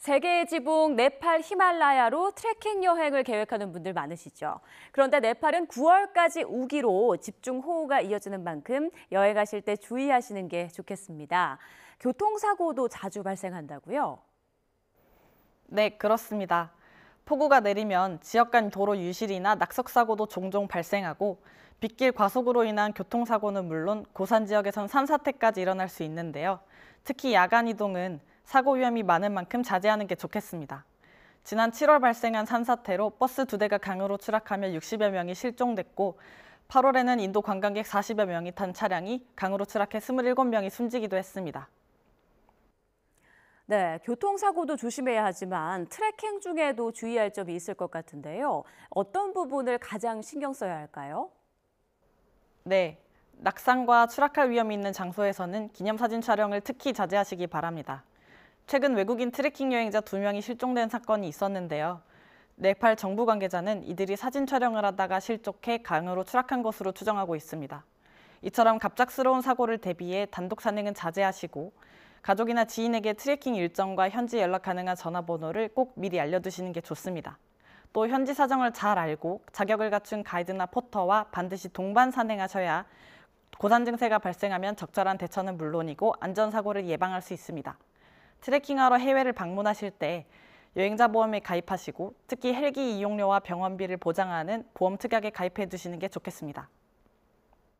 세계의 지붕 네팔 히말라야로 트레킹 여행을 계획하는 분들 많으시죠. 그런데 네팔은 9월까지 우기로 집중 호우가 이어지는 만큼 여행하실 때 주의하시는 게 좋겠습니다. 교통사고도 자주 발생한다고요? 네, 그렇습니다. 폭우가 내리면 지역 간 도로 유실이나 낙석 사고도 종종 발생하고 빗길 과속으로 인한 교통사고는 물론 고산 지역에선 산사태까지 일어날 수 있는데요. 특히 야간 이동은 사고 위험이 많은 만큼 자제하는 게 좋겠습니다. 지난 7월 발생한 산사태로 버스 두 대가 강으로 추락하며 60여 명이 실종됐고 8월에는 인도 관광객 40여 명이 탄 차량이 강으로 추락해 27명이 숨지기도 했습니다. 네, 교통사고도 조심해야 하지만 트레킹 중에도 주의할 점이 있을 것 같은데요. 어떤 부분을 가장 신경 써야 할까요? 네, 낙상과 추락할 위험이 있는 장소에서는 기념사진 촬영을 특히 자제하시기 바랍니다. 최근 외국인 트레킹 여행자 두명이 실종된 사건이 있었는데요. 네팔 정부 관계자는 이들이 사진 촬영을 하다가 실족해 강으로 추락한 것으로 추정하고 있습니다. 이처럼 갑작스러운 사고를 대비해 단독 산행은 자제하시고 가족이나 지인에게 트레킹 일정과 현지 연락 가능한 전화번호를 꼭 미리 알려두시는 게 좋습니다. 또 현지 사정을 잘 알고 자격을 갖춘 가이드나 포터와 반드시 동반 산행하셔야 고산 증세가 발생하면 적절한 대처는 물론이고 안전사고를 예방할 수 있습니다. 트레킹하러 해외를 방문하실 때 여행자 보험에 가입하시고 특히 헬기 이용료와 병원비를 보장하는 보험 특약에 가입해 두시는 게 좋겠습니다.